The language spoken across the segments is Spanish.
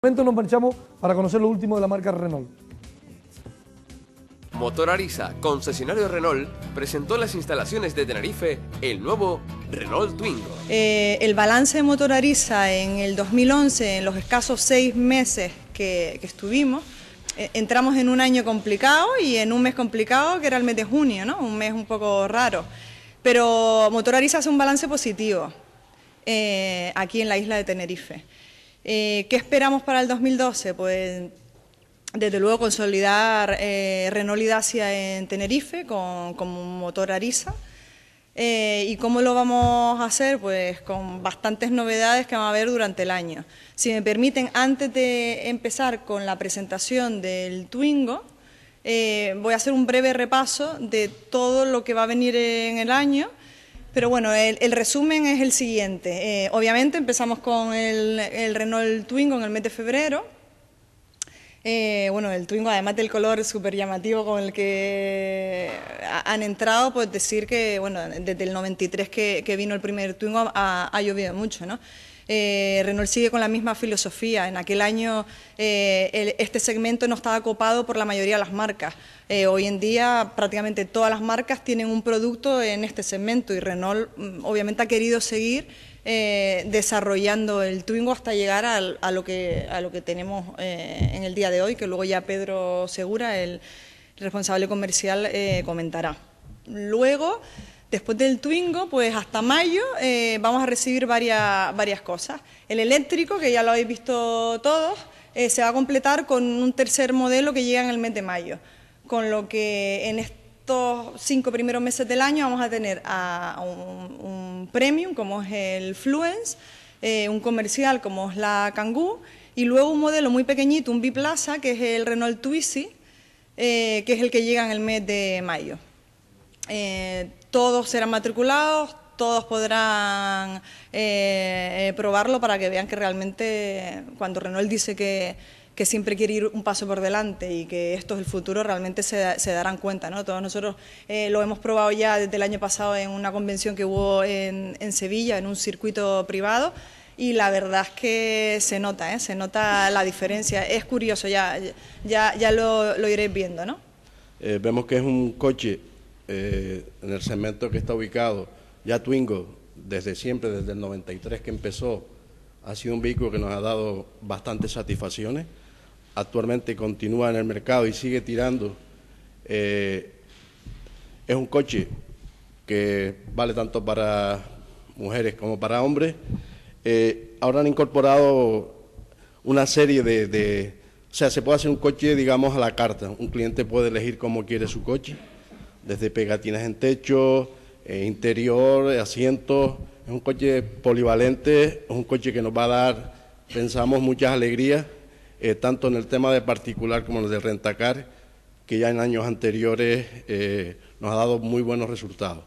momento nos marchamos para conocer lo último de la marca Renault. Motor Arisa, concesionario Renault, presentó las instalaciones de Tenerife el nuevo Renault Twingo. Eh, el balance de Motor en el 2011, en los escasos seis meses que, estuvimos, eh, entramos en un año complicado y en un mes complicado que era el mes de junio, ¿no? un mes un poco raro. Pero Motor Arisa hace un balance positivo eh, aquí en la isla de Tenerife. Eh, ¿Qué esperamos para el 2012? Pues desde luego consolidar eh, Renault en Tenerife con, un motor Arisa. Eh, ¿Y cómo lo vamos a hacer? Pues con bastantes novedades que van a haber durante el año. Si me permiten, antes de empezar con la presentación del Twingo, eh, voy a hacer un breve repaso de todo lo que va a venir en el año pero bueno, el, resumen es el siguiente. Eh, obviamente empezamos con el, Renault Twingo en el mes de febrero. Eh, bueno, el Twingo, además del color súper llamativo con el que han entrado, pues decir que, bueno, desde el 93 que, vino el primer Twingo ha, ha llovido mucho, ¿no? Eh, Renault sigue con la misma filosofía. En aquel año eh, este segmento no estaba copado por la mayoría de las marcas. Eh, hoy en día prácticamente todas las marcas tienen un producto en este segmento y Renault mm, obviamente ha querido seguir desarrollando el Twingo hasta llegar a, lo que, tenemos en el día de hoy, que luego ya Pedro Segura, el responsable comercial, comentará. Luego... Después del Twingo, pues hasta mayo eh, vamos a recibir varias, varias cosas. El eléctrico, que ya lo habéis visto todos, eh, se va a completar con un tercer modelo que llega en el mes de mayo, con lo que en estos cinco primeros meses del año vamos a tener un, premium como es el Fluence, eh, un comercial como es la Kangoo y luego un modelo muy pequeñito, un biplaza, que es el Renault Twizy, que es el que llega en el mes de mayo todos serán matriculados, todos podrán eh, eh, probarlo para que vean que realmente cuando Renault dice que, siempre quiere ir un paso por delante y que esto es el futuro, realmente se, darán cuenta. ¿no? Todos nosotros eh, lo hemos probado ya desde el año pasado en una convención que hubo en, en Sevilla, en un circuito privado, y la verdad es que se nota, se nota la diferencia. Es curioso, ya, ya, ya lo, lo iréis viendo. ¿no? vemos que es un coche eh, en el segmento que está ubicado. Ya Twingo, desde siempre, desde el 93 que empezó, ha sido un vehículo que nos ha dado bastantes satisfacciones. Actualmente continúa en el mercado y sigue tirando. Eh, es un coche que vale tanto para mujeres como para hombres. Eh, ahora han incorporado una serie de, de... O sea, se puede hacer un coche, digamos, a la carta. Un cliente puede elegir cómo quiere su coche desde pegatinas en techo, eh, interior, asientos. Es un coche polivalente, es un coche que nos va a dar, pensamos, muchas alegrías, eh, tanto en el tema de particular como en el de rentacar, que ya en años anteriores eh, nos ha dado muy buenos resultados.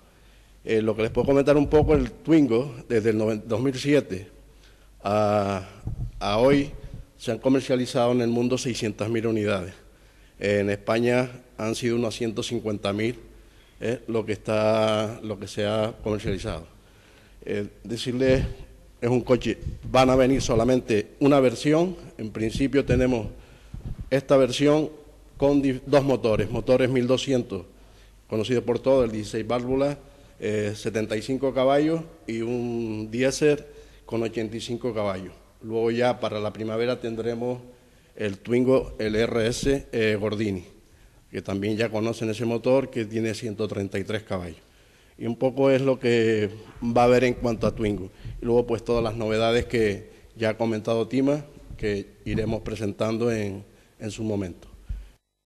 lo que les puedo comentar un poco, el Twingo, desde el 2007 a, a hoy, se han comercializado en el mundo 600.000 unidades. En España han sido unos 150 150.000 lo, que está, lo que se ha comercializado. Eh, decirles, es un coche, van a venir solamente una versión, en principio tenemos esta versión con dos motores, motores 1200, conocido por todo, el 16 válvulas, 75 eh, caballos y un diésel con 85 caballos. Luego ya para la primavera tendremos el Twingo LRS eh, Gordini que también ya conocen ese motor que tiene 133 caballos. Y un poco es lo que va a haber en cuanto a Twingo. Y luego pues todas las novedades que ya ha comentado Tima, que iremos presentando en, en su momento.